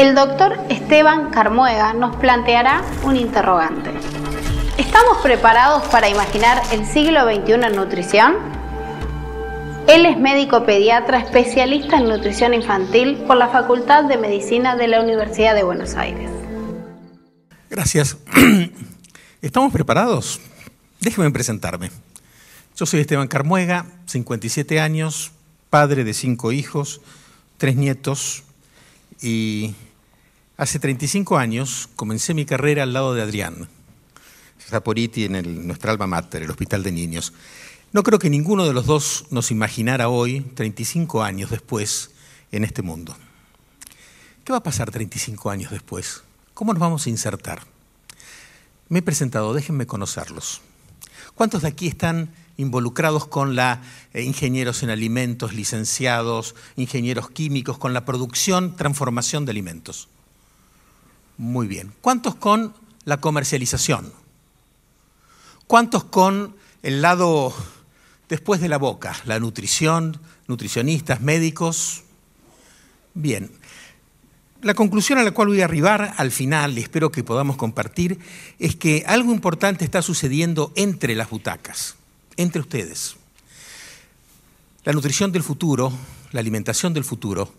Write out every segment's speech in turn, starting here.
el doctor Esteban Carmuega nos planteará un interrogante. ¿Estamos preparados para imaginar el siglo XXI en nutrición? Él es médico pediatra especialista en nutrición infantil por la Facultad de Medicina de la Universidad de Buenos Aires. Gracias. ¿Estamos preparados? Déjeme presentarme. Yo soy Esteban Carmuega, 57 años, padre de cinco hijos, tres nietos y Hace 35 años comencé mi carrera al lado de Adrián. Zaporiti en el, nuestra alma mater, el Hospital de Niños. No creo que ninguno de los dos nos imaginara hoy, 35 años después, en este mundo. ¿Qué va a pasar 35 años después? ¿Cómo nos vamos a insertar? Me he presentado, déjenme conocerlos. ¿Cuántos de aquí están involucrados con la eh, ingenieros en alimentos, licenciados, ingenieros químicos, con la producción, transformación de alimentos? Muy bien. ¿Cuántos con la comercialización? ¿Cuántos con el lado después de la boca? La nutrición, nutricionistas, médicos. Bien. La conclusión a la cual voy a arribar al final, y espero que podamos compartir, es que algo importante está sucediendo entre las butacas, entre ustedes. La nutrición del futuro, la alimentación del futuro,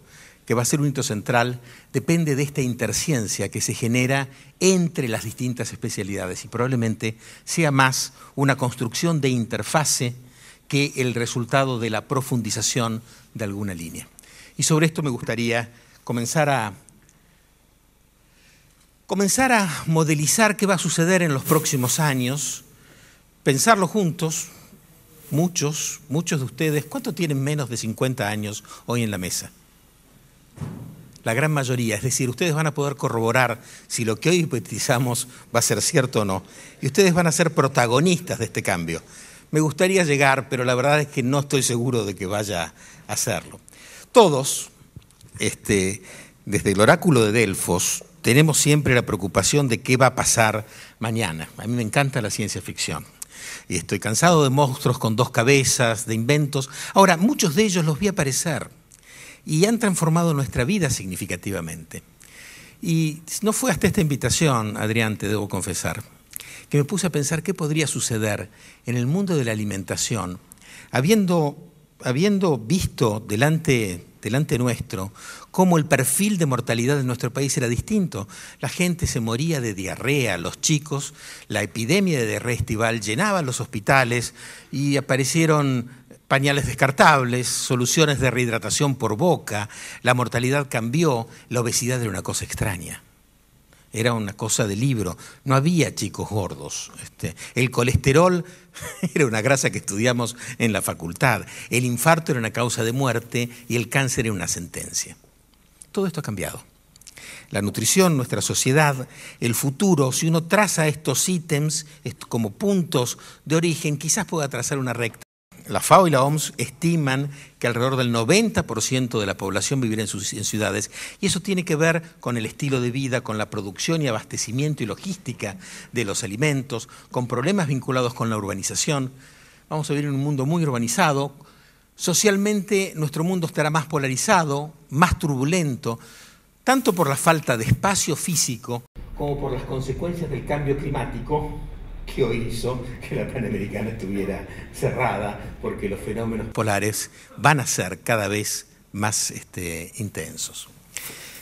que va a ser un hito central, depende de esta interciencia que se genera entre las distintas especialidades y probablemente sea más una construcción de interfase que el resultado de la profundización de alguna línea. Y sobre esto me gustaría comenzar a comenzar a modelizar qué va a suceder en los próximos años, pensarlo juntos, muchos, muchos de ustedes, ¿cuánto tienen menos de 50 años hoy en la mesa? La gran mayoría. Es decir, ustedes van a poder corroborar si lo que hoy hipotetizamos va a ser cierto o no. Y ustedes van a ser protagonistas de este cambio. Me gustaría llegar, pero la verdad es que no estoy seguro de que vaya a hacerlo. Todos, este, desde el oráculo de Delfos, tenemos siempre la preocupación de qué va a pasar mañana. A mí me encanta la ciencia ficción. Y estoy cansado de monstruos con dos cabezas, de inventos. Ahora, muchos de ellos los vi aparecer y han transformado nuestra vida significativamente. Y no fue hasta esta invitación, Adrián, te debo confesar, que me puse a pensar qué podría suceder en el mundo de la alimentación, habiendo, habiendo visto delante delante nuestro, cómo el perfil de mortalidad de nuestro país era distinto. La gente se moría de diarrea, los chicos, la epidemia de diarrea estival llenaba los hospitales y aparecieron pañales descartables, soluciones de rehidratación por boca, la mortalidad cambió, la obesidad era una cosa extraña. Era una cosa de libro, no había chicos gordos. Este. el colesterol era una grasa que estudiamos en la facultad, el infarto era una causa de muerte y el cáncer era una sentencia. Todo esto ha cambiado. La nutrición, nuestra sociedad, el futuro, si uno traza estos ítems como puntos de origen, quizás pueda trazar una recta la FAO y la OMS estiman que alrededor del 90% de la población vivirá en ciudades y eso tiene que ver con el estilo de vida, con la producción y abastecimiento y logística de los alimentos, con problemas vinculados con la urbanización. Vamos a vivir en un mundo muy urbanizado. Socialmente nuestro mundo estará más polarizado, más turbulento, tanto por la falta de espacio físico como por las consecuencias del cambio climático que hoy hizo que la Panamericana estuviera cerrada, porque los fenómenos polares van a ser cada vez más este, intensos.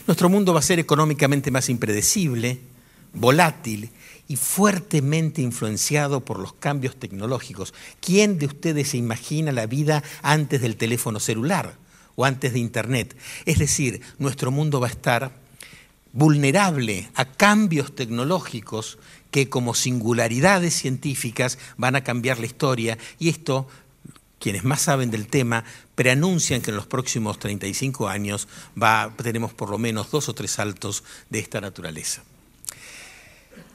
Nuestro mundo va a ser económicamente más impredecible, volátil y fuertemente influenciado por los cambios tecnológicos. ¿Quién de ustedes se imagina la vida antes del teléfono celular o antes de Internet? Es decir, nuestro mundo va a estar vulnerable a cambios tecnológicos que como singularidades científicas van a cambiar la historia y esto quienes más saben del tema preanuncian que en los próximos 35 años va, tenemos por lo menos dos o tres saltos de esta naturaleza.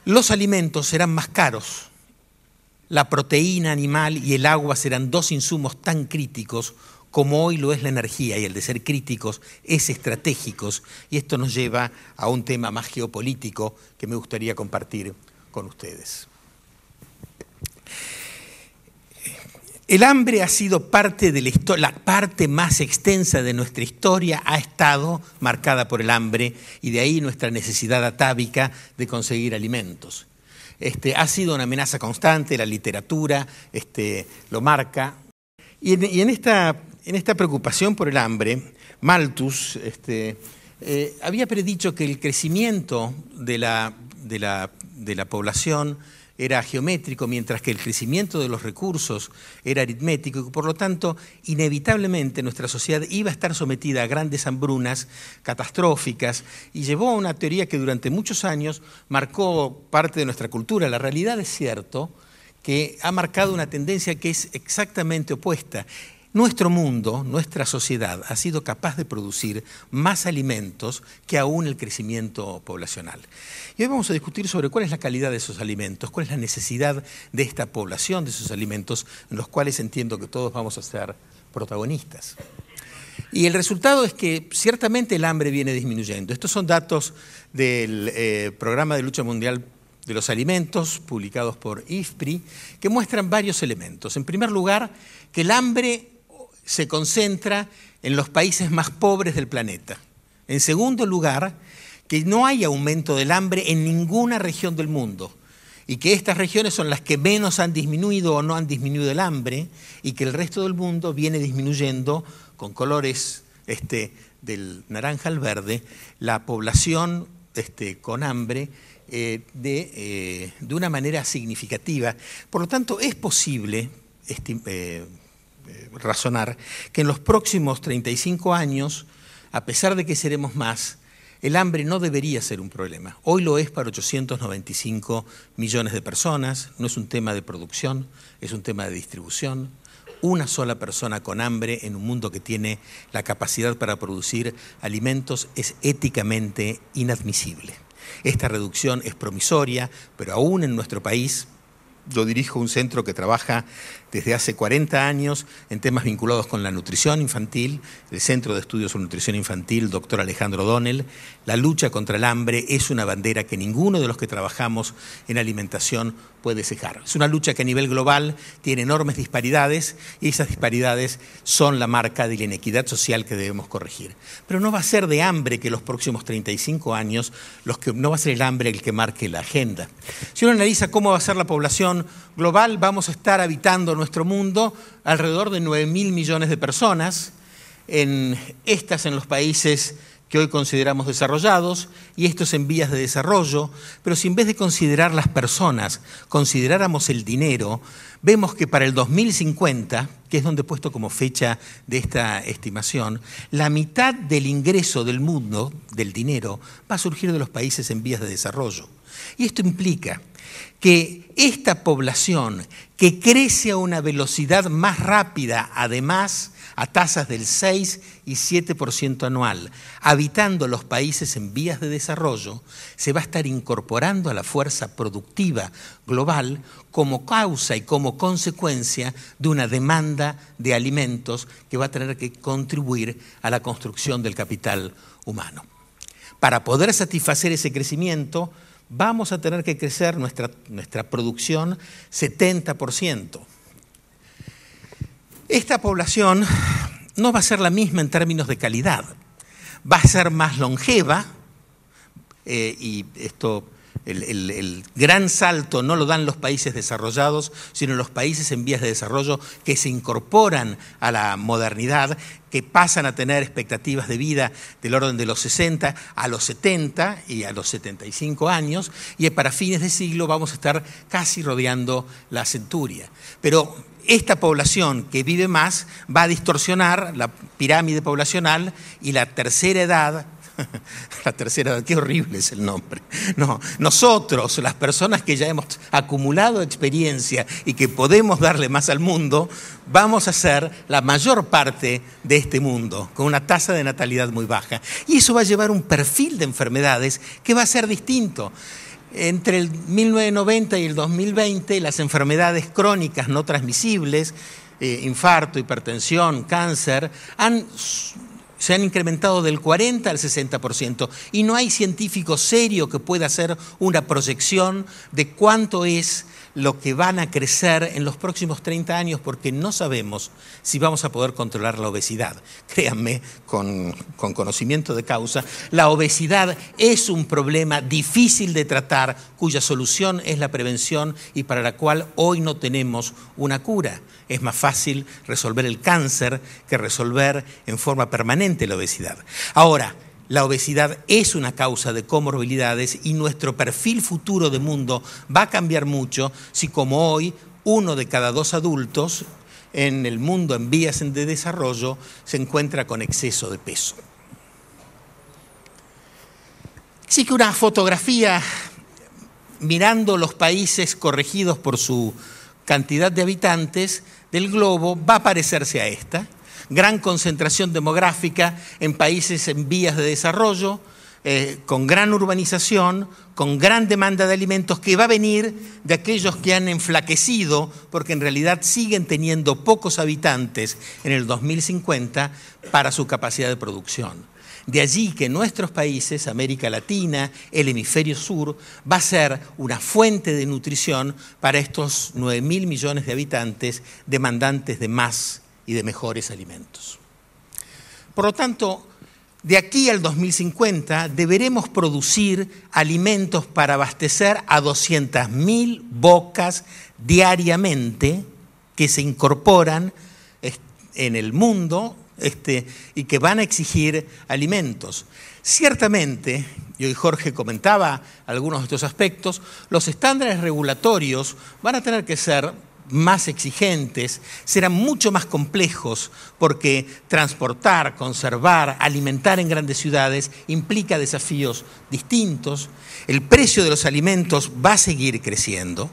Los alimentos serán más caros, la proteína animal y el agua serán dos insumos tan críticos como hoy lo es la energía y el de ser críticos es estratégicos y esto nos lleva a un tema más geopolítico que me gustaría compartir con ustedes. El hambre ha sido parte de la historia, la parte más extensa de nuestra historia ha estado marcada por el hambre y de ahí nuestra necesidad atávica de conseguir alimentos. Este, ha sido una amenaza constante, la literatura este, lo marca. Y, en, esta, en, esta, preocupación por el hambre, Malthus este, eh, había predicho que el crecimiento de la de la, de la población era geométrico, mientras que el crecimiento de los recursos era aritmético y por lo tanto inevitablemente nuestra sociedad iba a estar sometida a grandes hambrunas catastróficas y llevó a una teoría que durante muchos años marcó parte de nuestra cultura. La realidad es cierto que ha marcado una tendencia que es exactamente opuesta. Nuestro mundo, nuestra sociedad ha sido capaz de producir más alimentos que aún el crecimiento poblacional. Y hoy vamos a discutir sobre cuál es la calidad de esos alimentos, cuál es la necesidad de esta población de esos alimentos, en los cuales entiendo que todos vamos a ser protagonistas. Y el resultado es que ciertamente el hambre viene disminuyendo. Estos son datos del eh, programa de lucha mundial de los alimentos publicados por IFPRI, que muestran varios elementos. En primer lugar, que el hambre se concentra en los países más pobres del planeta. En segundo lugar, que no hay aumento del hambre en ninguna región del mundo y que estas regiones son las que menos han disminuido o no han disminuido el hambre y que el resto del mundo viene disminuyendo con colores este, del naranja al verde la población este, con hambre eh, eh, de, una manera significativa. Por lo tanto, es posible este, eh, razonar que en los próximos 35 años, a pesar de que seremos más, el hambre no debería ser un problema. Hoy lo es para 895 millones de personas, no es un tema de producción, es un tema de distribución. Una sola persona con hambre en un mundo que tiene la capacidad para producir alimentos es éticamente inadmisible. Esta reducción es promisoria, pero aún en nuestro país, yo dirijo un centro que trabaja desde hace 40 años en temas vinculados con la nutrición infantil, el Centro de Estudios sobre Nutrición Infantil, doctor Alejandro Donnell. La lucha contra el hambre es una bandera que ninguno de los que trabajamos en alimentación puede cejar. Es una lucha que a nivel global tiene enormes disparidades y esas disparidades son la marca de la inequidad social que debemos corregir. Pero no va a ser de hambre que los próximos 35 años, los que, no va a ser el hambre el que marque la agenda. Si uno analiza cómo va a ser la población global, vamos a estar habitando nuestro mundo alrededor de 9 mil millones de personas, en estas en los países que hoy consideramos desarrollados y estos en vías de desarrollo, pero si en vez de considerar las personas consideráramos el dinero, vemos que para el 2050, que es donde he puesto como fecha de esta estimación, la mitad del ingreso del mundo, del dinero, va a surgir de los países en vías de desarrollo. Y esto implica que esta población que crece a una velocidad más rápida, además, a tasas del 6 y 7% anual, habitando los países en vías de desarrollo, se va a estar incorporando a la fuerza productiva global como causa y como consecuencia de una demanda de alimentos que va a tener que contribuir a la construcción del capital humano. Para poder satisfacer ese crecimiento, vamos a tener que crecer nuestra, nuestra producción 70%. Esta población no va a ser la misma en términos de calidad, va a ser más longeva, eh, y esto el, gran salto no lo dan los países desarrollados, sino los países en vías de desarrollo que se incorporan a la modernidad, que pasan a tener expectativas de vida del orden de los 60 a los 70 y a los 75 años, y para fines de siglo vamos a estar casi rodeando la centuria. Pero esta población que vive más va a distorsionar la pirámide poblacional y la tercera edad la tercera qué horrible es el nombre. No, nosotros, las personas que ya hemos acumulado experiencia y que podemos darle más al mundo, vamos a ser la mayor parte de este mundo, con una tasa de natalidad muy baja. Y eso va a llevar un perfil de enfermedades que va a ser distinto. Entre el 1990 y el 2020, las enfermedades crónicas no transmisibles, eh, infarto, hipertensión, cáncer, han se han incrementado del 40 al 60%. Y no hay científico serio que pueda hacer una proyección de cuánto es lo que van a crecer en los próximos 30 años porque no sabemos si vamos a poder controlar la obesidad. Créanme, con, conocimiento de causa, la obesidad es un problema difícil de tratar cuya solución es la prevención y para la cual hoy no tenemos una cura. Es más fácil resolver el cáncer que resolver en forma permanente la obesidad. Ahora, la obesidad es una causa de comorbilidades y nuestro perfil futuro de mundo va a cambiar mucho si como hoy uno de cada dos adultos en el mundo en vías de desarrollo se encuentra con exceso de peso. ¿Sí que una fotografía mirando los países corregidos por su cantidad de habitantes del globo va a parecerse a esta gran concentración demográfica en países en vías de desarrollo, eh, con gran urbanización, con gran demanda de alimentos que va a venir de aquellos que han enflaquecido, porque en realidad siguen teniendo pocos habitantes en el 2050 para su capacidad de producción. De allí que nuestros países, América Latina, el hemisferio sur, va a ser una fuente de nutrición para estos 9 mil millones de habitantes demandantes de más y de mejores alimentos. Por lo tanto, de aquí al 2050 deberemos producir alimentos para abastecer a 200.000 bocas diariamente que se incorporan en el mundo este, y que van a exigir alimentos. Ciertamente, y hoy Jorge comentaba algunos de estos aspectos, los estándares regulatorios van a tener que ser más exigentes, serán mucho más complejos porque transportar, conservar, alimentar en grandes ciudades implica desafíos distintos. El precio de los alimentos va a seguir creciendo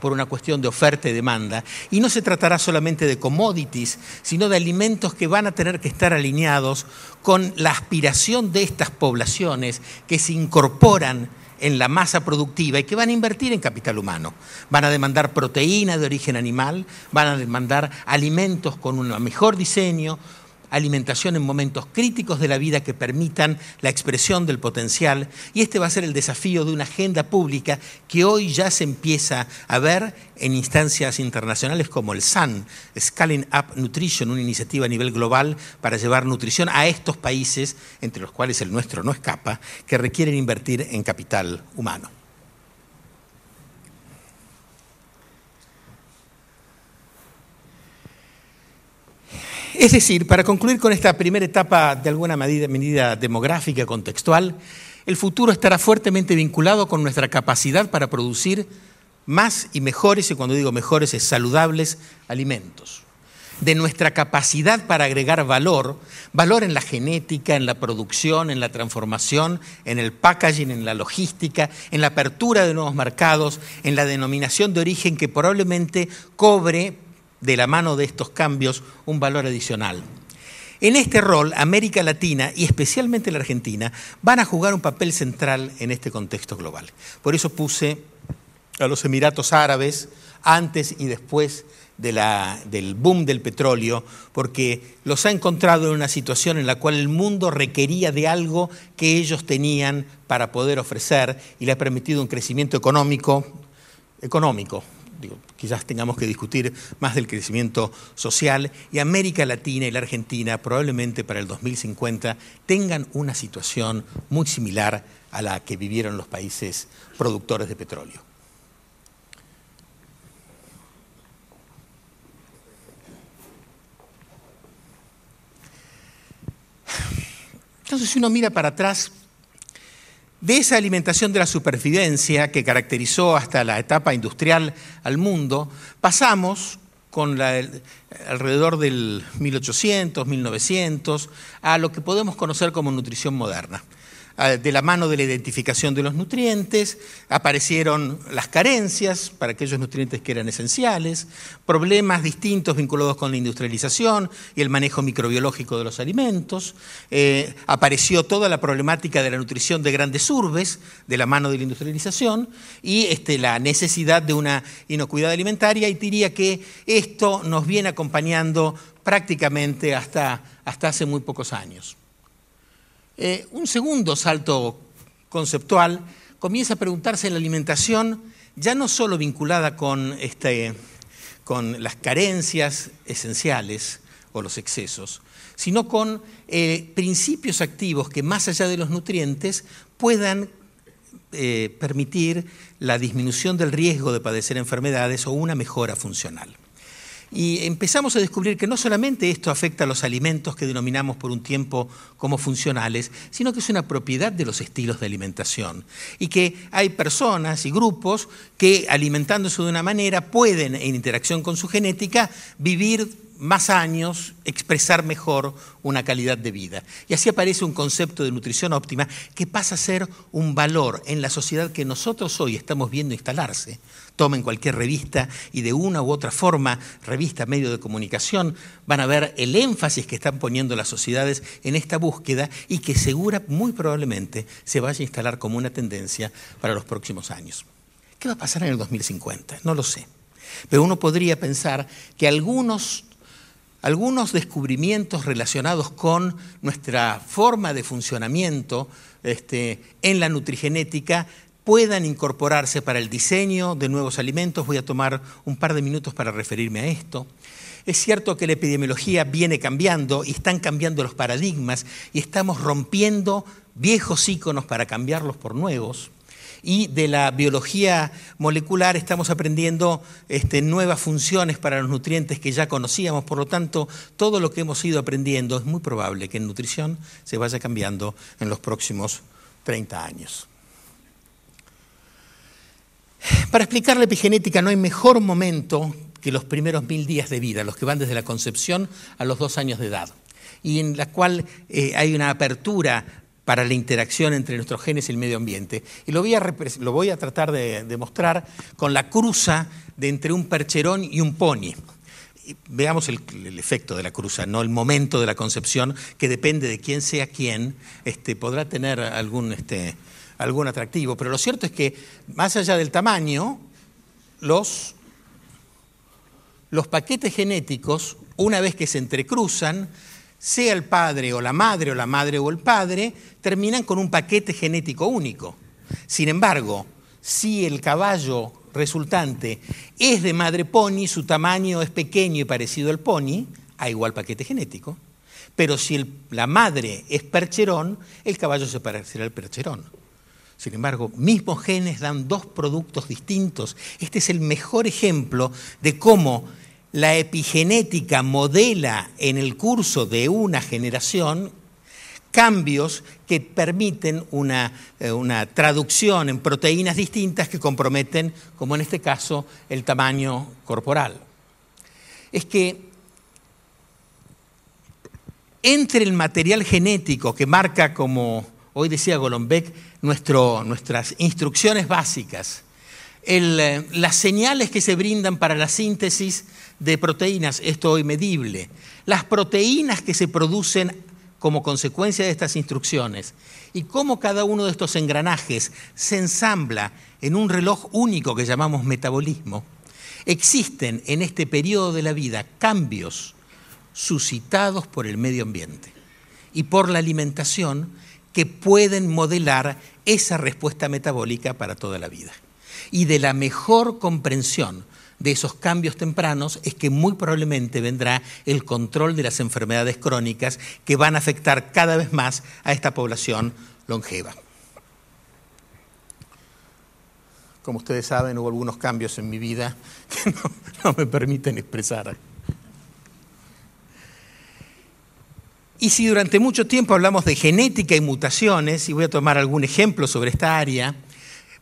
por una cuestión de oferta y demanda. Y no se tratará solamente de commodities, sino de alimentos que van a tener que estar alineados con la aspiración de estas poblaciones que se incorporan en la masa productiva y que van a invertir en capital humano. Van a demandar proteína de origen animal, van a demandar alimentos con un mejor diseño, alimentación en momentos críticos de la vida que permitan la expresión del potencial. Y este va a ser el desafío de una agenda pública que hoy ya se empieza a ver en instancias internacionales como el SAN, Scaling Up Nutrition, una iniciativa a nivel global para llevar nutrición a estos países, entre los cuales el nuestro no escapa, que requieren invertir en capital humano. Es decir, para concluir con esta primera etapa de alguna medida, demográfica, contextual, el futuro estará fuertemente vinculado con nuestra capacidad para producir más y mejores, y cuando digo mejores es saludables alimentos, de nuestra capacidad para agregar valor, valor en la genética, en la producción, en la transformación, en el packaging, en la logística, en la apertura de nuevos mercados, en la denominación de origen que probablemente cobre de la mano de estos cambios, un valor adicional. En este rol, América Latina y especialmente la Argentina van a jugar un papel central en este contexto global. Por eso puse a los Emiratos Árabes antes y después de la, del boom del petróleo, porque los ha encontrado en una situación en la cual el mundo requería de algo que ellos tenían para poder ofrecer y le ha permitido un crecimiento económico, económico digo, quizás tengamos que discutir más del crecimiento social, y América Latina y la Argentina probablemente para el 2050 tengan una situación muy similar a la que vivieron los países productores de petróleo. Entonces, si uno mira para atrás, de esa alimentación de la supervivencia que caracterizó hasta la etapa industrial al mundo, pasamos con alrededor del 1800, 1900, a lo que podemos conocer como nutrición moderna. Ah, de la mano de la identificación de los nutrientes, aparecieron las carencias para aquellos nutrientes que eran esenciales, problemas distintos vinculados con la industrialización y el manejo microbiológico de los alimentos, eh, apareció toda la problemática de la nutrición de grandes urbes de la mano de la industrialización y este, la necesidad de una inocuidad alimentaria y diría que esto nos viene acompañando prácticamente hasta hace muy pocos años. Eh, un segundo salto conceptual comienza a preguntarse la alimentación ya no solo vinculada con, este, con las carencias esenciales o los excesos, sino con eh, principios activos que más allá de los nutrientes puedan eh, permitir la disminución del riesgo de padecer enfermedades o una mejora funcional. Y empezamos a descubrir que no solamente esto afecta a los alimentos que denominamos por un tiempo como funcionales, sino que es una propiedad de los estilos de alimentación. Y que hay personas y grupos que alimentándose de una manera pueden, en interacción con su genética, vivir más años, expresar mejor una calidad de vida. Y así aparece un concepto de nutrición óptima que pasa a ser un valor en la sociedad que nosotros hoy estamos viendo instalarse, tomen cualquier revista y de una u otra forma, revista, medio de comunicación, van a ver el énfasis que están poniendo las sociedades en esta búsqueda y que segura muy probablemente se vaya a instalar como una tendencia para los próximos años. ¿Qué va a pasar en el 2050? No lo sé. Pero uno podría pensar que algunos algunos descubrimientos relacionados con nuestra forma de funcionamiento este, en la nutrigenética puedan incorporarse para el diseño de nuevos alimentos. Voy a tomar un par de minutos para referirme a esto. Es cierto que la epidemiología viene cambiando y están cambiando los paradigmas y estamos rompiendo viejos íconos para cambiarlos por nuevos. Y de la biología molecular estamos aprendiendo este, nuevas funciones para los nutrientes que ya conocíamos. Por lo tanto, todo lo que hemos ido aprendiendo es muy probable que en nutrición se vaya cambiando en los próximos 30 años. Para explicar la epigenética no hay mejor momento que los primeros mil días de vida, los que van desde la concepción a los dos años de edad, y en la cual eh, hay una apertura para la interacción entre nuestros genes y el medio ambiente. Y lo voy a, lo voy a tratar de, mostrar con la cruza de entre un percherón y un pony veamos el, efecto de la cruza, no el momento de la concepción, que depende de quién sea quién, este, podrá tener algún este, algún atractivo, pero lo cierto es que más allá del tamaño, los, paquetes genéticos, una vez que se entrecruzan, sea el padre o la madre o la madre o el padre, terminan con un paquete genético único. Sin embargo, si el caballo resultante es de madre pony, su tamaño es pequeño y parecido al pony, a igual paquete genético. Pero si la madre es percherón, el caballo se parecerá al percherón. Sin embargo, mismos genes dan dos productos distintos. Este es el mejor ejemplo de cómo la epigenética modela en el curso de una generación cambios que permiten una, eh, traducción en proteínas distintas que comprometen, como en este caso, el tamaño corporal. Es que entre el material genético que marca como Hoy decía Golombek nuestras instrucciones básicas. Eh, las señales que se brindan para la síntesis de proteínas, esto hoy medible, las proteínas que se producen como consecuencia de estas instrucciones y cómo cada uno de estos engranajes se ensambla en un reloj único que llamamos metabolismo, existen en este periodo de la vida cambios suscitados por el medio ambiente y por la alimentación que pueden modelar esa respuesta metabólica para toda la vida. Y de la mejor comprensión de esos cambios tempranos es que muy probablemente vendrá el control de las enfermedades crónicas que van a afectar cada vez más a esta población longeva. Como ustedes saben, hubo algunos cambios en mi vida que no, me permiten expresar. Y si durante mucho tiempo hablamos de genética y mutaciones, y voy a tomar algún ejemplo sobre esta área,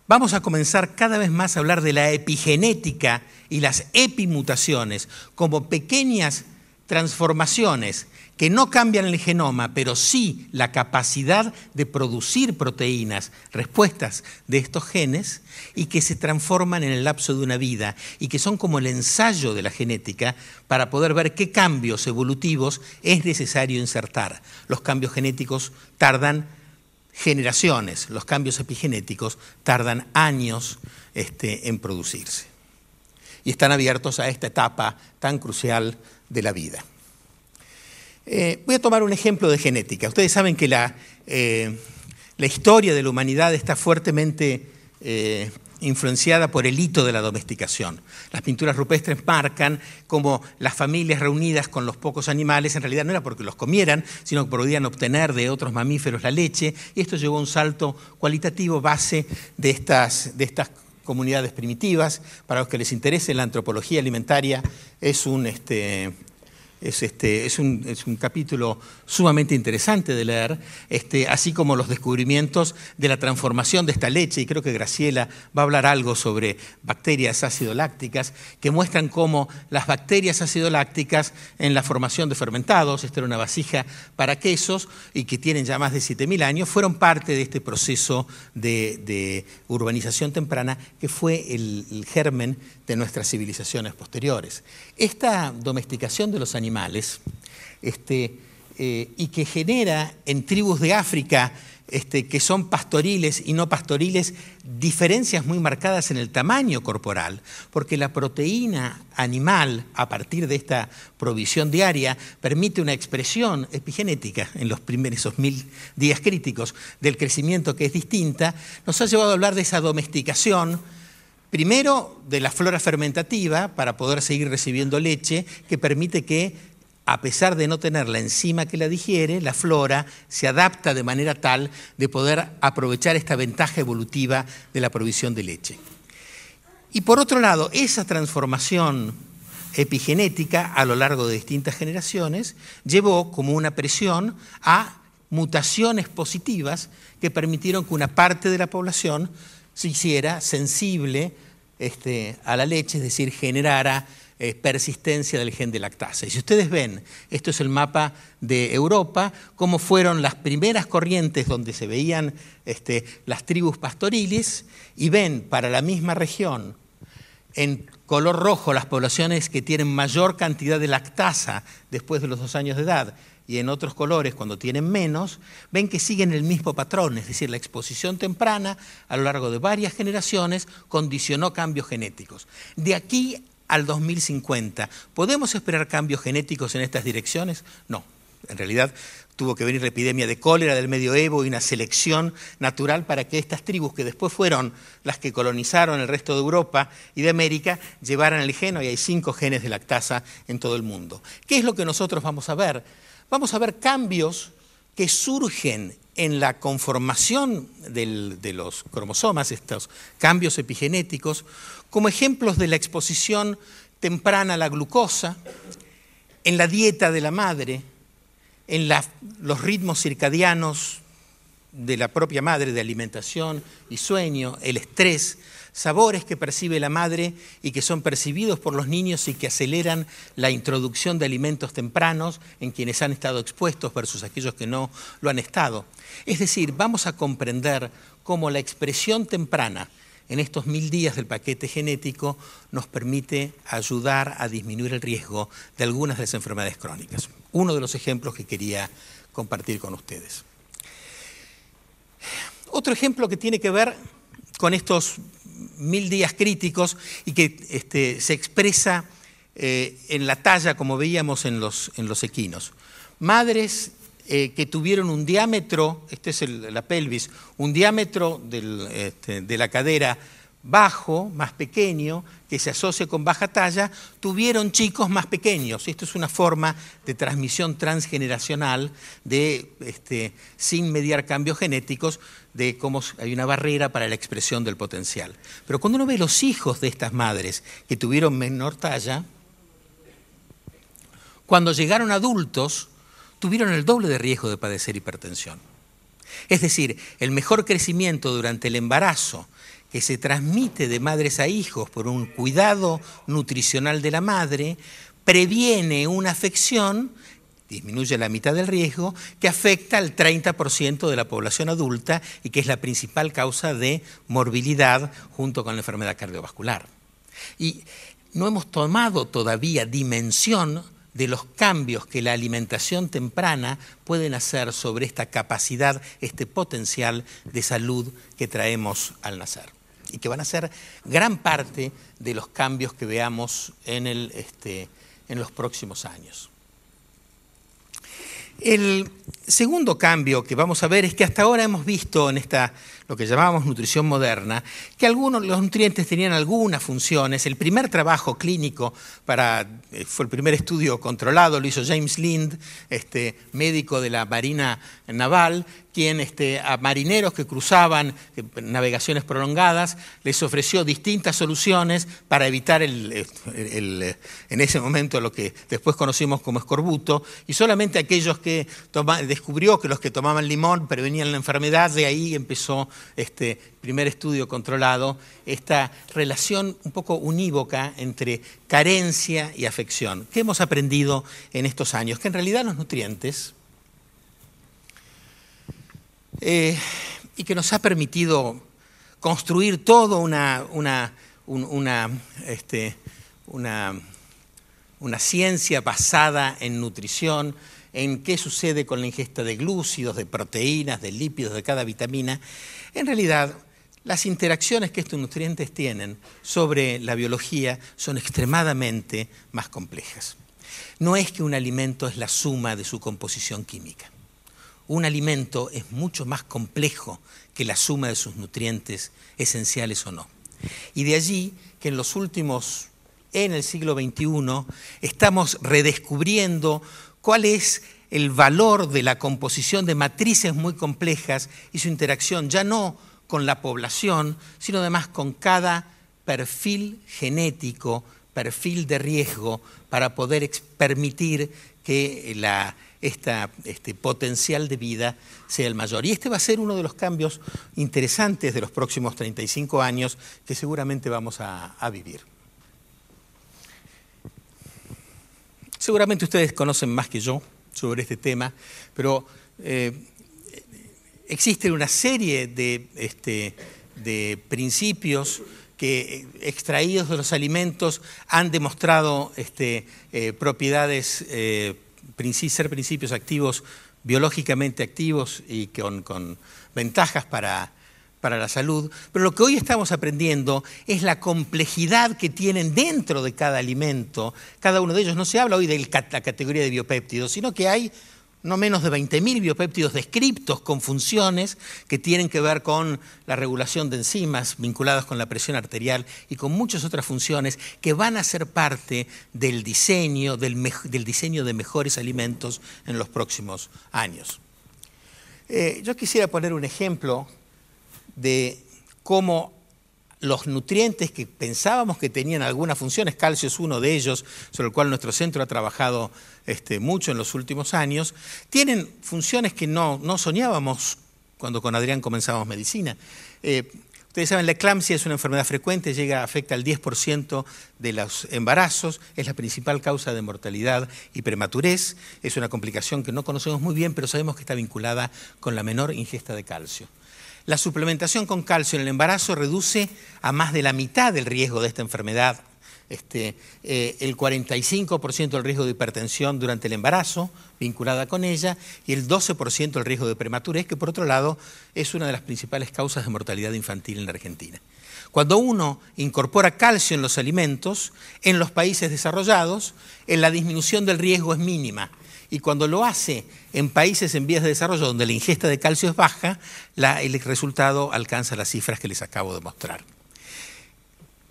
vamos a comenzar cada vez más a hablar de la epigenética y las epimutaciones como pequeñas transformaciones que no cambian el genoma, pero sí la capacidad de producir proteínas, respuestas de estos genes, y que se transforman en el lapso de una vida, y que son como el ensayo de la genética para poder ver qué cambios evolutivos es necesario insertar. Los cambios genéticos tardan generaciones, los cambios epigenéticos tardan años este, en producirse. Y están abiertos a esta etapa tan crucial de la vida. Eh, voy a tomar un ejemplo de genética. Ustedes saben que la, eh, la historia de la humanidad está fuertemente eh, influenciada por el hito de la domesticación. Las pinturas rupestres marcan como las familias reunidas con los pocos animales, en realidad no era porque los comieran, sino que podían obtener de otros mamíferos la leche, y esto llevó a un salto cualitativo base de estas, de estas comunidades primitivas. Para los que les interese, la antropología alimentaria es un... Este, es, este, es, un, capítulo sumamente interesante de leer, este, así como los descubrimientos de la transformación de esta leche, y creo que Graciela va a hablar algo sobre bacterias ácido-lácticas, que muestran cómo las bacterias ácido-lácticas en la formación de fermentados, esta era una vasija para quesos y que tienen ya más de 7.000 años, fueron parte de este proceso de, urbanización temprana que fue el, germen de nuestras civilizaciones posteriores. Esta domesticación de los animales animales, este, eh, y que genera en tribus de África este, que son pastoriles y no pastoriles, diferencias muy marcadas en el tamaño corporal, porque la proteína animal, a partir de esta provisión diaria, permite una expresión epigenética en los primeros mil días críticos del crecimiento que es distinta, nos ha llevado a hablar de esa domesticación Primero, de la flora fermentativa, para poder seguir recibiendo leche, que permite que, a pesar de no tener la enzima que la digiere, la flora se adapta de manera tal de poder aprovechar esta ventaja evolutiva de la provisión de leche. Y por otro lado, esa transformación epigenética a lo largo de distintas generaciones llevó como una presión a mutaciones positivas que permitieron que una parte de la población se hiciera sensible este, a la leche, es decir, generara eh, persistencia del gen de lactasa. Y si ustedes ven, esto es el mapa de Europa, cómo fueron las primeras corrientes donde se veían este, las tribus pastoriles, y ven para la misma región, en color rojo, las poblaciones que tienen mayor cantidad de lactasa después de los dos años de edad, y en otros colores cuando tienen menos, ven que siguen el mismo patrón, es decir, la exposición temprana a lo largo de varias generaciones condicionó cambios genéticos. De aquí al 2050, ¿podemos esperar cambios genéticos en estas direcciones? No, en realidad tuvo que venir la epidemia de cólera del medioevo y una selección natural para que estas tribus, que después fueron las que colonizaron el resto de Europa y de América, llevaran el geno y hay cinco genes de lactasa en todo el mundo. ¿Qué es lo que nosotros vamos a ver? vamos a ver cambios que surgen en la conformación de los cromosomas, estos cambios epigenéticos, como ejemplos de la exposición temprana a la glucosa, en la dieta de la madre, en los ritmos circadianos de la propia madre de alimentación y sueño, el estrés, sabores que percibe la madre y que son percibidos por los niños y que aceleran la introducción de alimentos tempranos en quienes han estado expuestos versus aquellos que no lo han estado. Es decir, vamos a comprender cómo la expresión temprana en estos mil días del paquete genético nos permite ayudar a disminuir el riesgo de algunas de las enfermedades crónicas. Uno de los ejemplos que quería compartir con ustedes. Otro ejemplo que tiene que ver con estos mil días críticos y que este, se expresa eh, en la talla, como veíamos en los, equinos. Madres eh, que tuvieron un diámetro, este es la pelvis, un diámetro este, de la cadera bajo, más pequeño, que se asocia con baja talla, tuvieron chicos más pequeños. Esto es una forma de transmisión transgeneracional, de, este, sin mediar cambios genéticos, de cómo hay una barrera para la expresión del potencial. Pero cuando uno ve los hijos de estas madres que tuvieron menor talla, cuando llegaron adultos, tuvieron el doble de riesgo de padecer hipertensión. Es decir, el mejor crecimiento durante el embarazo que se transmite de madres a hijos por un cuidado nutricional de la madre, previene una afección, disminuye la mitad del riesgo, que afecta al 30% de la población adulta y que es la principal causa de morbilidad junto con la enfermedad cardiovascular. Y no hemos tomado todavía dimensión de los cambios que la alimentación temprana pueden hacer sobre esta capacidad, este potencial de salud que traemos al nacer y que van a ser gran parte de los cambios que veamos en, el, este, en los próximos años. El segundo cambio que vamos a ver es que hasta ahora hemos visto en esta lo que llamábamos nutrición moderna, que algunos los nutrientes tenían algunas funciones. El primer trabajo clínico para, eh, fue el primer estudio controlado, lo hizo James Lind, este, médico de la Marina Naval, quien este, a marineros que cruzaban eh, navegaciones prolongadas les ofreció distintas soluciones para evitar el, eh, en ese momento lo que después conocimos como escorbuto, y solamente aquellos que descubrió que los que tomaban limón prevenían la enfermedad, de ahí empezó este primer estudio controlado, esta relación un poco unívoca entre carencia y afección. ¿Qué hemos aprendido en estos años? Que en realidad los nutrientes, eh, y que nos ha permitido construir toda una, una, una, este, una, una ciencia basada en nutrición, en qué sucede con la ingesta de glúcidos, de proteínas, de lípidos, de cada vitamina, en realidad, las interacciones que estos nutrientes tienen sobre la biología son extremadamente más complejas. No es que un alimento es la suma de su composición química. Un alimento es mucho más complejo que la suma de sus nutrientes esenciales o no. Y de allí que en los últimos, en el siglo XXI, estamos redescubriendo cuál es el valor de la composición de matrices muy complejas y su interacción ya no con la población, sino además con cada perfil genético, perfil de riesgo, para poder permitir que este potencial de vida sea el mayor. Y este va a ser uno de los cambios interesantes de los próximos 35 años que seguramente vamos a vivir. Seguramente ustedes conocen más que yo sobre este tema, pero eh, existe una serie de, este, de principios que eh, extraídos de los alimentos han demostrado este, eh, propiedades, ser principios activos, biológicamente activos y con ventajas para para la salud, pero lo que hoy estamos aprendiendo es la complejidad que tienen dentro de cada alimento. Cada uno de ellos no se habla hoy de la categoría de biopéptidos, sino que hay no menos de 20.000 biopéptidos descriptos con funciones que tienen que ver con la regulación de enzimas vinculadas con la presión arterial y con muchas otras funciones que van a ser parte del diseño, diseño de mejores alimentos en los próximos años. Eh, yo quisiera poner un ejemplo de cómo los nutrientes que pensábamos que tenían algunas funciones, calcio es uno de ellos, sobre el cual nuestro centro ha trabajado este, mucho en los últimos años, tienen funciones que no, soñábamos cuando con Adrián comenzábamos medicina. Eh, ustedes saben, la eclampsia es una enfermedad frecuente, llega, afecta al 10% de los embarazos, es la principal causa de mortalidad y prematurez, es una complicación que no conocemos muy bien, pero sabemos que está vinculada con la menor ingesta de calcio. La suplementación con calcio en el embarazo reduce a más de la mitad el riesgo de esta enfermedad, este, eh, el 45% el riesgo de hipertensión durante el embarazo vinculada con ella y el 12% el riesgo de prematurez, que por otro lado es una de las principales causas de mortalidad infantil en la Argentina. Cuando uno incorpora calcio en los alimentos, en los países desarrollados, en la disminución del riesgo es mínima y cuando lo hace en países en vías de desarrollo donde la ingesta de calcio es baja, el resultado alcanza las cifras que les acabo de mostrar.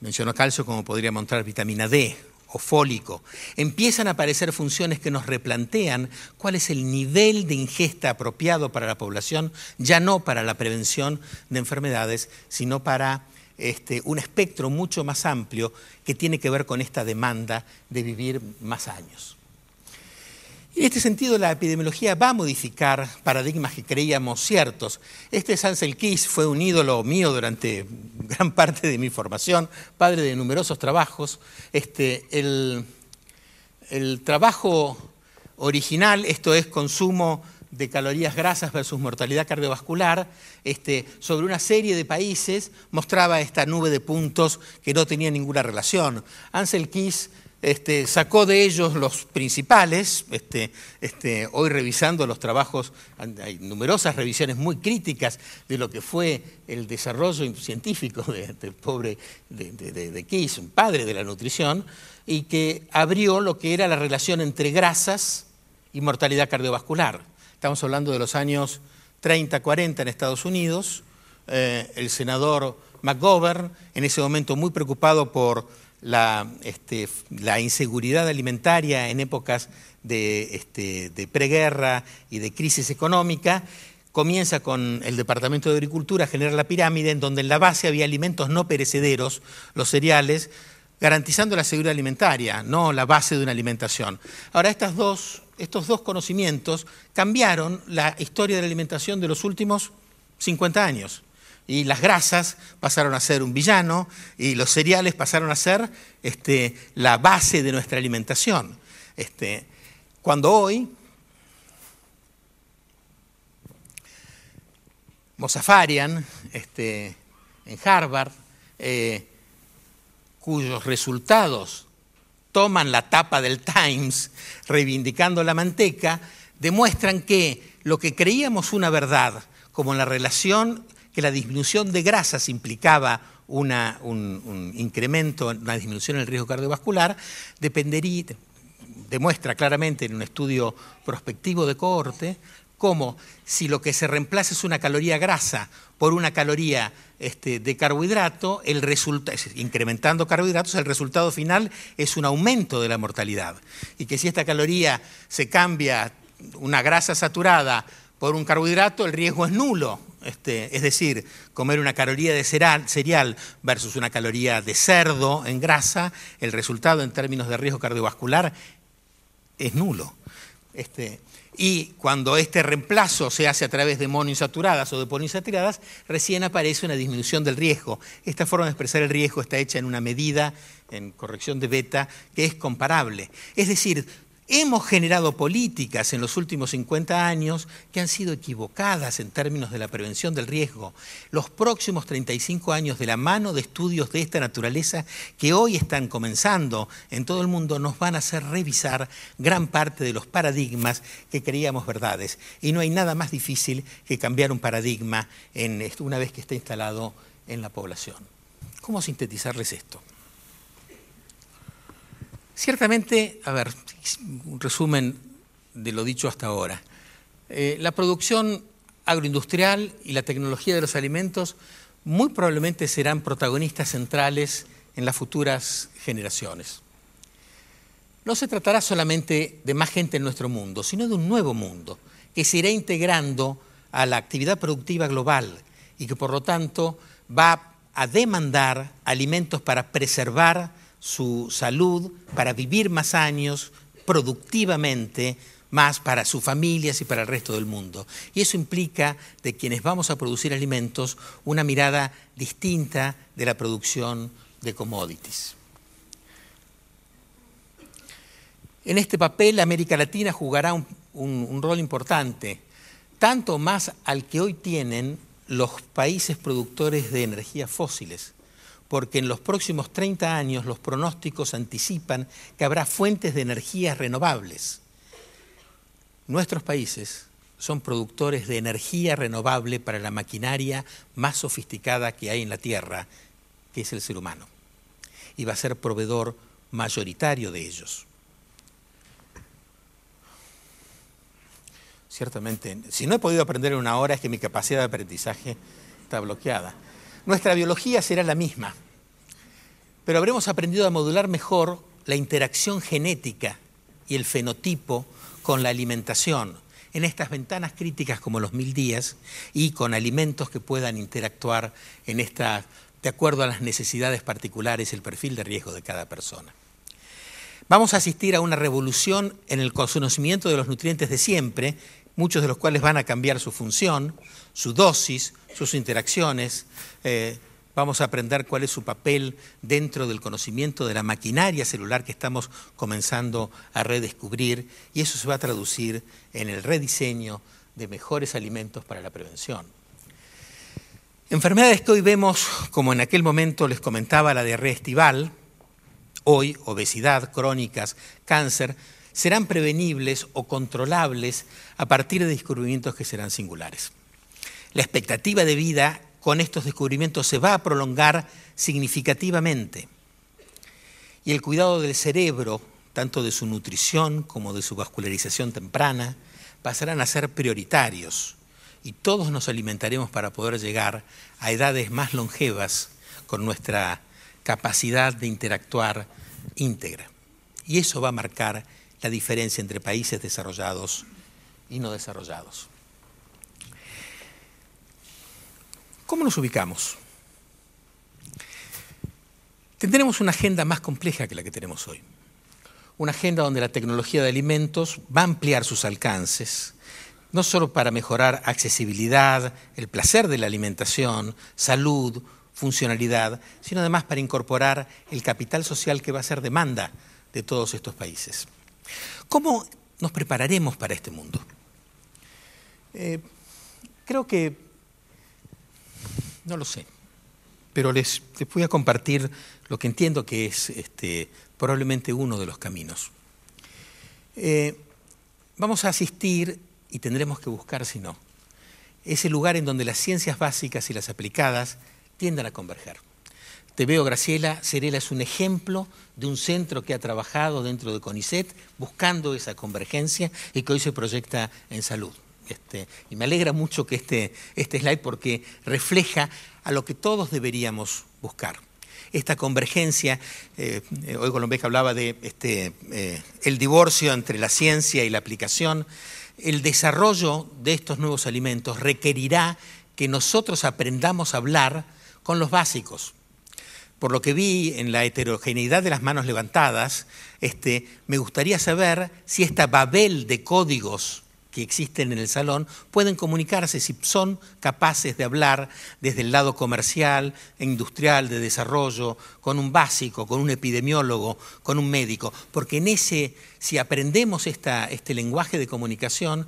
Menciono calcio como podría mostrar vitamina D o fólico. Empiezan a aparecer funciones que nos replantean cuál es el nivel de ingesta apropiado para la población, ya no para la prevención de enfermedades, sino para este, un espectro mucho más amplio que tiene que ver con esta demanda de vivir más años. En este sentido, la epidemiología va a modificar paradigmas que creíamos ciertos. Este Ansel Kiss fue un ídolo mío durante gran parte de mi formación, padre de numerosos trabajos. Este, el, trabajo original, esto es consumo de calorías grasas versus mortalidad cardiovascular, este, sobre una serie de países, mostraba esta nube de puntos que no tenía ninguna relación. Ansel Kiss este, sacó de ellos los principales, este, este, hoy revisando los trabajos, hay numerosas revisiones muy críticas de lo que fue el desarrollo científico del pobre de, de, un padre de la nutrición, y que abrió lo que era la relación entre grasas y mortalidad cardiovascular. Estamos hablando de los años 30, 40 en Estados Unidos, eh, el senador McGovern, en ese momento muy preocupado por este, la, inseguridad alimentaria en épocas este, de, preguerra y de crisis económica, comienza con el Departamento de Agricultura a generar la pirámide en donde en la base había alimentos no perecederos, los cereales, garantizando la seguridad alimentaria, no la base de una alimentación. Ahora, estas dos, estos dos conocimientos cambiaron la historia de la alimentación de los últimos 50 años y las grasas pasaron a ser un villano y los cereales pasaron a ser este, la base de nuestra alimentación. Este, cuando hoy Mozafarian, este, en Harvard, eh, cuyos resultados toman la tapa del Times reivindicando la manteca, demuestran que lo que creíamos una verdad, como la relación que la disminución de grasas implicaba un, incremento, una disminución en el riesgo cardiovascular, dependería, demuestra claramente en un estudio prospectivo de cohorte cómo si lo que se reemplaza es una caloría grasa por una caloría este, de carbohidrato, el resulta, incrementando carbohidratos, el resultado final es un aumento de la mortalidad. Y que si esta caloría se cambia, una grasa saturada, por un carbohidrato el riesgo es nulo. Este, es decir, comer una caloría de cereal versus una caloría de cerdo en grasa, el resultado en términos de riesgo cardiovascular es nulo. Este, y cuando este reemplazo se hace a través de monoinsaturadas o de poliinsaturadas, recién aparece una disminución del riesgo. Esta forma de expresar el riesgo está hecha en una medida, en corrección de beta, que es comparable. Es decir, Hemos generado políticas en los últimos 50 años que han sido equivocadas en términos de la prevención del riesgo. Los próximos 35 años de la mano de estudios de esta naturaleza que hoy están comenzando en todo el mundo nos van a hacer revisar gran parte de los paradigmas que creíamos verdades. Y no hay nada más difícil que cambiar un paradigma una vez que está instalado en la población. ¿Cómo sintetizarles esto? Ciertamente, a ver, un resumen de lo dicho hasta ahora. Eh, la producción agroindustrial y la tecnología de los alimentos muy probablemente serán protagonistas centrales en las futuras generaciones. No se tratará solamente de más gente en nuestro mundo, sino de un nuevo mundo que se irá integrando a la actividad productiva global y que por lo tanto va a demandar alimentos para preservar su salud, para vivir más años productivamente, más para sus familias y para el resto del mundo. Y eso implica de quienes vamos a producir alimentos una mirada distinta de la producción de commodities. En este papel América Latina jugará un, rol importante, tanto más al que hoy tienen los países productores de energías fósiles porque en los próximos 30 años los pronósticos anticipan que habrá fuentes de energías renovables. Nuestros países son productores de energía renovable para la maquinaria más sofisticada que hay en la Tierra, que es el ser humano, y va a ser proveedor mayoritario de ellos. Ciertamente, si no he podido aprender en una hora es que mi capacidad de aprendizaje está bloqueada. Nuestra biología será la misma, pero habremos aprendido a modular mejor la interacción genética y el fenotipo con la alimentación en estas ventanas críticas como los mil días y con alimentos que puedan interactuar en de acuerdo a las necesidades particulares, y el perfil de riesgo de cada persona. Vamos a asistir a una revolución en el conocimiento de los nutrientes de siempre, muchos de los cuales van a cambiar su función, su dosis, sus interacciones. Eh, vamos a aprender cuál es su papel dentro del conocimiento de la maquinaria celular que estamos comenzando a redescubrir y eso se va a traducir en el rediseño de mejores alimentos para la prevención. Enfermedades que hoy vemos, como en aquel momento les comentaba, la diarrea estival, hoy obesidad, crónicas, cáncer, serán prevenibles o controlables a partir de descubrimientos que serán singulares. La expectativa de vida con estos descubrimientos se va a prolongar significativamente. Y el cuidado del cerebro, tanto de su nutrición como de su vascularización temprana, pasarán a ser prioritarios y todos nos alimentaremos para poder llegar a edades más longevas con nuestra capacidad de interactuar íntegra. Y eso va a marcar la diferencia entre países desarrollados y no desarrollados. ¿Cómo nos ubicamos? Tendremos una agenda más compleja que la que tenemos hoy. Una agenda donde la tecnología de alimentos va a ampliar sus alcances, no solo para mejorar accesibilidad, el placer de la alimentación, salud, funcionalidad, sino además para incorporar el capital social que va a ser demanda de todos estos países. ¿Cómo nos prepararemos para este mundo? Eh, creo que no lo sé. Pero les, voy a compartir lo que entiendo que es este, probablemente uno de los caminos. Eh, vamos a asistir, y tendremos que buscar si no, ese lugar en donde las ciencias básicas y las aplicadas tiendan a converger. Te veo, Graciela. Cerela es un ejemplo de un centro que ha trabajado dentro de CONICET buscando esa convergencia y que hoy se proyecta en salud. Este, y me alegra mucho que este, este slide porque refleja a lo que todos deberíamos buscar. Esta convergencia, eh, eh hoy Colombeca hablaba de este, eh, el divorcio entre la ciencia y la aplicación, el desarrollo de estos nuevos alimentos requerirá que nosotros aprendamos a hablar con los básicos. Por lo que vi en la heterogeneidad de las manos levantadas, este, me gustaría saber si esta Babel de códigos que existen en el salón pueden comunicarse si son capaces de hablar desde el lado comercial, industrial, de desarrollo, con un básico, con un epidemiólogo, con un médico, porque en ese, si aprendemos este lenguaje de comunicación,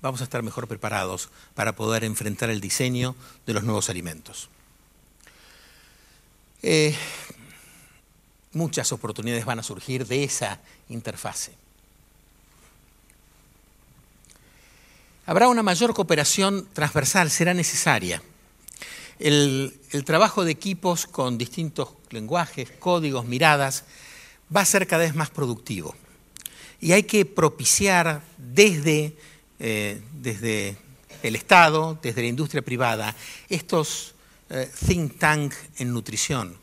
vamos a estar mejor preparados para poder enfrentar el diseño de los nuevos alimentos. Eh, muchas oportunidades van a surgir de esa interfase. Habrá una mayor cooperación transversal, será necesaria. El, trabajo de equipos con distintos lenguajes, códigos, miradas, va a ser cada vez más productivo. Y hay que propiciar desde, eh, desde el Estado, desde la industria privada, estos eh, think tank en nutrición,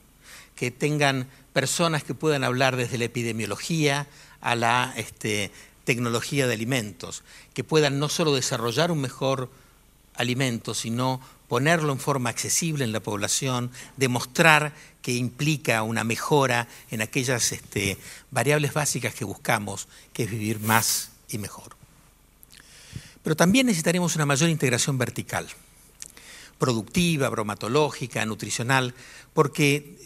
que tengan personas que puedan hablar desde la epidemiología a la este, tecnología de alimentos, que puedan no solo desarrollar un mejor alimento, sino ponerlo en forma accesible en la población, demostrar que implica una mejora en aquellas este, variables básicas que buscamos, que es vivir más y mejor. Pero también necesitaremos una mayor integración vertical, productiva, bromatológica, nutricional, porque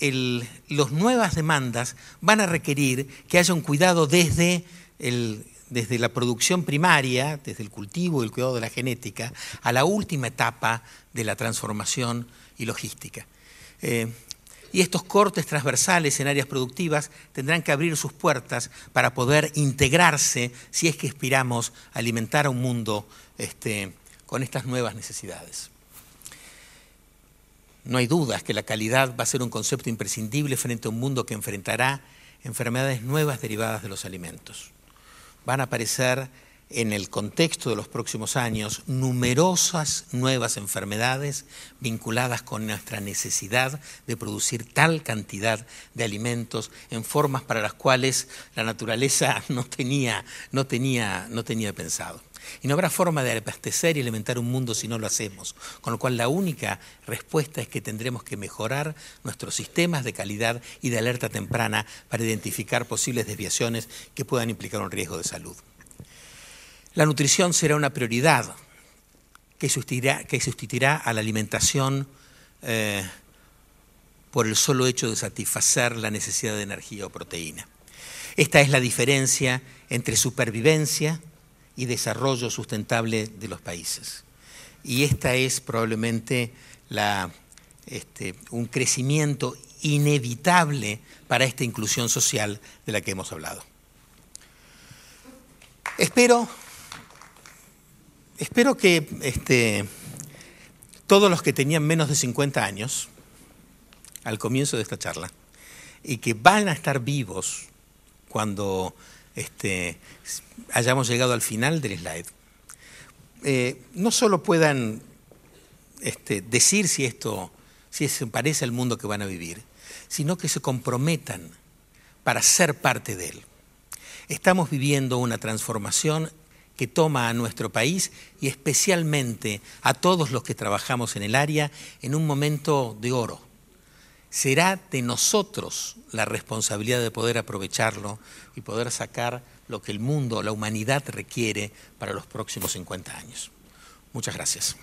eh, las nuevas demandas van a requerir que haya un cuidado desde desde la producción primaria, desde el cultivo y el cuidado de la genética, a la última etapa de la transformación y logística. Eh, y estos cortes transversales en áreas productivas tendrán que abrir sus puertas para poder integrarse si es que aspiramos a alimentar a un mundo este, con estas nuevas necesidades. No hay dudas que la calidad va a ser un concepto imprescindible frente a un mundo que enfrentará enfermedades nuevas derivadas de los alimentos van a aparecer en el contexto de los próximos años numerosas nuevas enfermedades vinculadas con nuestra necesidad de producir tal cantidad de alimentos en formas para las cuales la naturaleza no tenía, no tenía, no tenía pensado. Y no habrá forma de abastecer y alimentar un mundo si no lo hacemos. Con lo cual la única respuesta es que tendremos que mejorar nuestros sistemas de calidad y de alerta temprana para identificar posibles desviaciones que puedan implicar un riesgo de salud. La nutrición será una prioridad que sustituirá, a la alimentación eh, por el solo hecho de satisfacer la necesidad de energía o proteína. Esta es la diferencia entre supervivencia, y desarrollo sustentable de los países. Y esta es probablemente la, este, un crecimiento inevitable para esta inclusión social de la que hemos hablado. Espero, espero que este, todos los que tenían menos de 50 años al comienzo de esta charla y que van a estar vivos cuando este, hayamos llegado al final del slide, eh, no solo puedan este, decir si esto si se parece al mundo que van a vivir, sino que se comprometan para ser parte de él. Estamos viviendo una transformación que toma a nuestro país y especialmente a todos los que trabajamos en el área en un momento de oro será de nosotros la responsabilidad de poder aprovecharlo y poder sacar lo que el mundo, la humanidad requiere para los próximos 50 años. Muchas gracias.